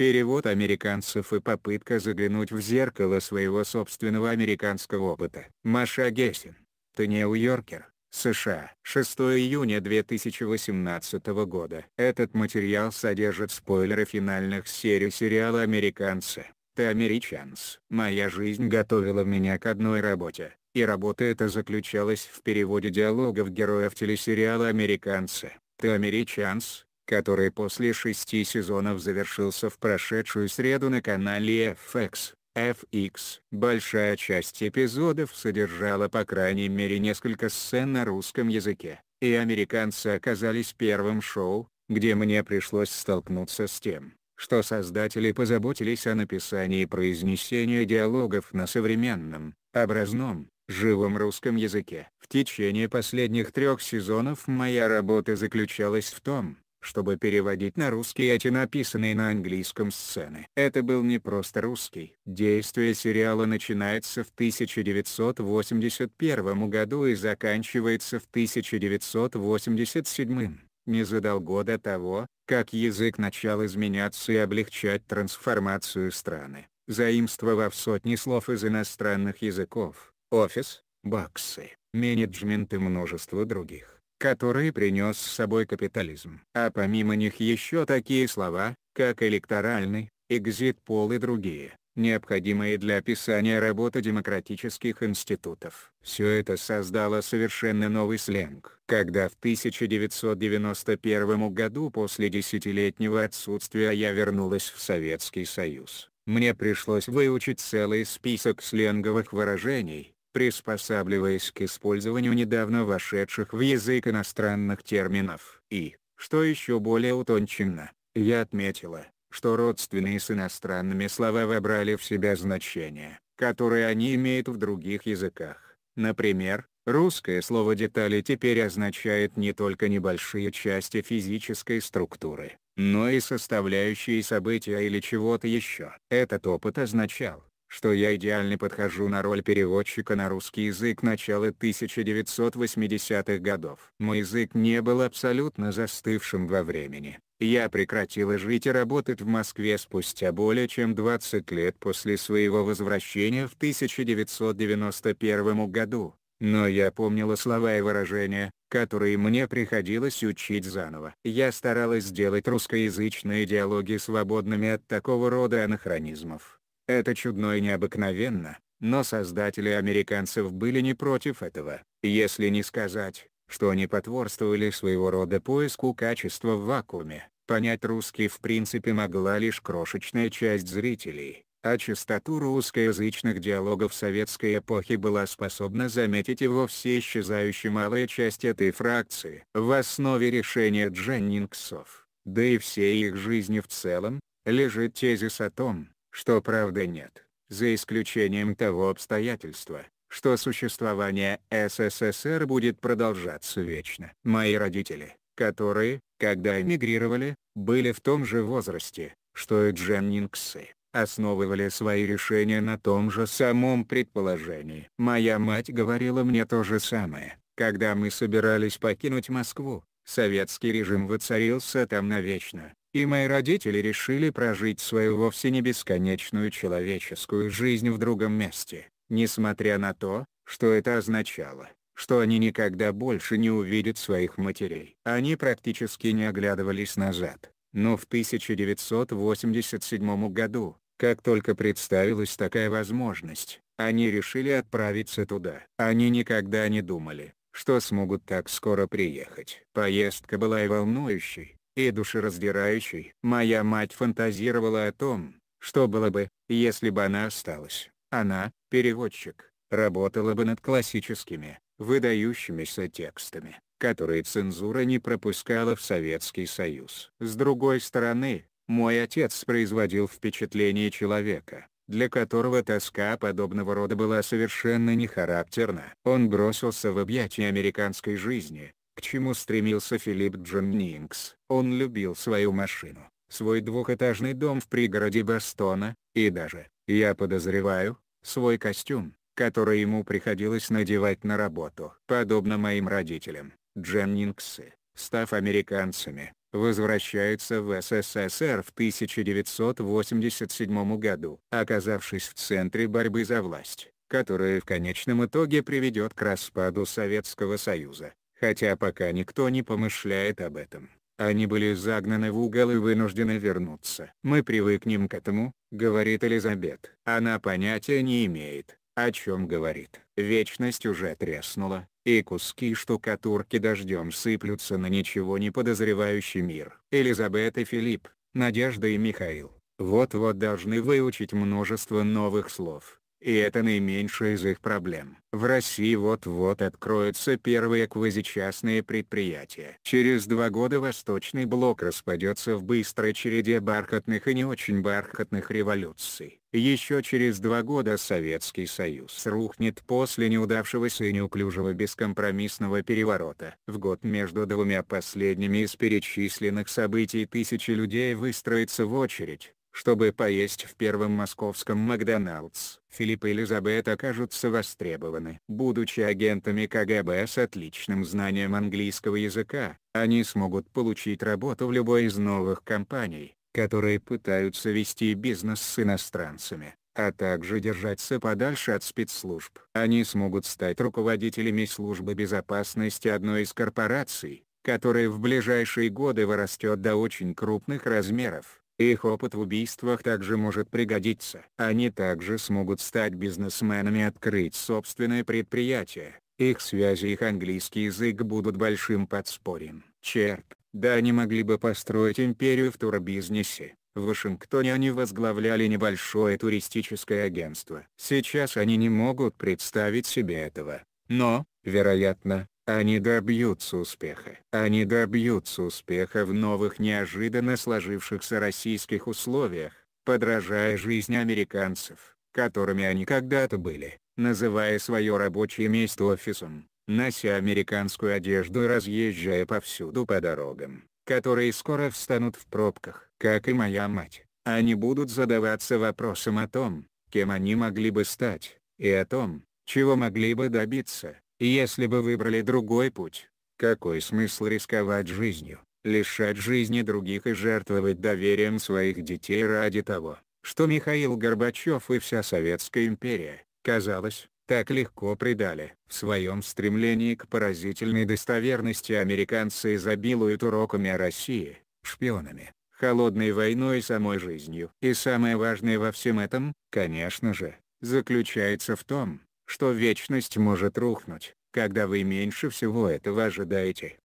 перевод американцев и попытка заглянуть в зеркало своего собственного американского опыта. Маша Гессин, Ты Нью-Йоркер. США. 6 июня 2018 года. Этот материал содержит спойлеры финальных серий сериала «Американцы». Ты американец. Моя жизнь готовила меня к одной работе, и работа эта заключалась в переводе диалогов героев телесериала «Американцы». Ты американец, который после шести сезонов завершился в прошедшую среду на канале FX. FX. Большая часть эпизодов содержала по крайней мере несколько сцен на русском языке, и американцы оказались первым шоу, где мне пришлось столкнуться с тем, что создатели позаботились о написании и произнесении диалогов на современном, образном, живом русском языке. В течение последних трех сезонов моя работа заключалась в том, чтобы переводить на русский эти написанные на английском сцены. Это был не просто русский. Действие сериала начинается в 1981 году и заканчивается в 1987 не задал года того, как язык начал изменяться и облегчать трансформацию страны, заимствовав сотни слов из иностранных языков, офис, баксы, менеджмент и множество других которые принес с собой капитализм. А помимо них еще такие слова, как электоральный, экзит-пол и другие, необходимые для описания работы демократических институтов. Все это создало совершенно новый сленг. Когда в 1991 году после десятилетнего отсутствия я вернулась в Советский Союз, мне пришлось выучить целый список сленговых выражений, приспосабливаясь к использованию недавно вошедших в язык иностранных терминов. И, что еще более утонченно, я отметила, что родственные с иностранными слова вобрали в себя значения, которые они имеют в других языках. Например, русское слово «детали» теперь означает не только небольшие части физической структуры, но и составляющие события или чего-то еще. Этот опыт означал, что я идеально подхожу на роль переводчика на русский язык начала 1980-х годов. Мой язык не был абсолютно застывшим во времени. Я прекратила жить и работать в Москве спустя более чем 20 лет после своего возвращения в 1991 году. Но я помнила слова и выражения, которые мне приходилось учить заново. Я старалась сделать русскоязычные диалоги свободными от такого рода анахронизмов. Это чудно и необыкновенно, но создатели американцев были не против этого, если не сказать, что они потворствовали своего рода поиску качества в вакууме. Понять русский в принципе могла лишь крошечная часть зрителей, а частоту русскоязычных диалогов советской эпохи была способна заметить и вовсе исчезающая малая часть этой фракции. В основе решения Дженнингсов, да и всей их жизни в целом, лежит тезис о том, что правда нет, за исключением того обстоятельства, что существование СССР будет продолжаться вечно. Мои родители, которые, когда эмигрировали, были в том же возрасте, что и Дженнингсы, основывали свои решения на том же самом предположении. Моя мать говорила мне то же самое, когда мы собирались покинуть Москву. Советский режим воцарился там навечно, и мои родители решили прожить свою вовсе не бесконечную человеческую жизнь в другом месте, несмотря на то, что это означало, что они никогда больше не увидят своих матерей. Они практически не оглядывались назад, но в 1987 году, как только представилась такая возможность, они решили отправиться туда. Они никогда не думали, что смогут так скоро приехать. Поездка была и волнующей, и душераздирающей. Моя мать фантазировала о том, что было бы, если бы она осталась. Она, переводчик, работала бы над классическими, выдающимися текстами, которые цензура не пропускала в Советский Союз. С другой стороны, мой отец производил впечатление человека, для которого тоска подобного рода была совершенно не характерна. Он бросился в объятия американской жизни, чему стремился Филипп Дженнингс. Он любил свою машину, свой двухэтажный дом в пригороде Бостона, и даже, я подозреваю, свой костюм, который ему приходилось надевать на работу. Подобно моим родителям, Дженнингсы, став американцами, возвращаются в СССР в 1987 году, оказавшись в центре борьбы за власть которая в конечном итоге приведет к распаду Советского Союза хотя пока никто не помышляет об этом. Они были загнаны в угол и вынуждены вернуться. «Мы привыкнем к этому», — говорит Элизабет. Она понятия не имеет, о чем говорит. Вечность уже треснула, и куски штукатурки дождем сыплются на ничего не подозревающий мир. Элизабет и Филипп, Надежда и Михаил, вот-вот должны выучить множество новых слов. И это наименьшая из их проблем. В России вот-вот откроются первые квазичастные предприятия. Через два года Восточный Блок распадется в быстрой череде бархатных и не очень бархатных революций. Еще через два года Советский Союз рухнет после неудавшегося и неуклюжего бескомпромиссного переворота. В год между двумя последними из перечисленных событий тысячи людей выстроятся в очередь, чтобы поесть в первом московском Макдоналдс. Филипп и Элизабет окажутся востребованы. Будучи агентами КГБ с отличным знанием английского языка, они смогут получить работу в любой из новых компаний, которые пытаются вести бизнес с иностранцами а также держаться подальше от спецслужб. Они смогут стать руководителями службы безопасности одной из корпораций, которая в ближайшие годы вырастет до очень крупных размеров. Их опыт в убийствах также может пригодиться. Они также смогут стать бизнесменами и открыть собственное предприятие. Их связи и их английский язык будут большим подспорьем. Черт, да они могли бы построить империю в турбизнесе. В Вашингтоне они возглавляли небольшое туристическое агентство. Сейчас они не могут представить себе этого. Но, вероятно, они добьются успеха. Они добьются успеха в новых неожиданно сложившихся российских условиях, подражая жизни американцев, которыми они когда-то были, называя свое рабочее место офисом, нося американскую одежду и разъезжая повсюду по дорогам, которые скоро встанут в пробках. Как и моя мать, они будут задаваться вопросом о том, кем они могли бы стать, и о том, чего могли бы добиться, если бы выбрали другой путь, какой смысл рисковать жизнью, лишать жизни других и жертвовать доверием своих детей ради того, что Михаил Горбачев и вся Советская империя, казалось, так легко предали. В своем стремлении к поразительной достоверности американцы изобилуют уроками о России, шпионами, холодной войной и самой жизнью. И самое важное во всем этом, конечно же, заключается в том, что вечность может рухнуть, когда вы меньше всего этого ожидаете.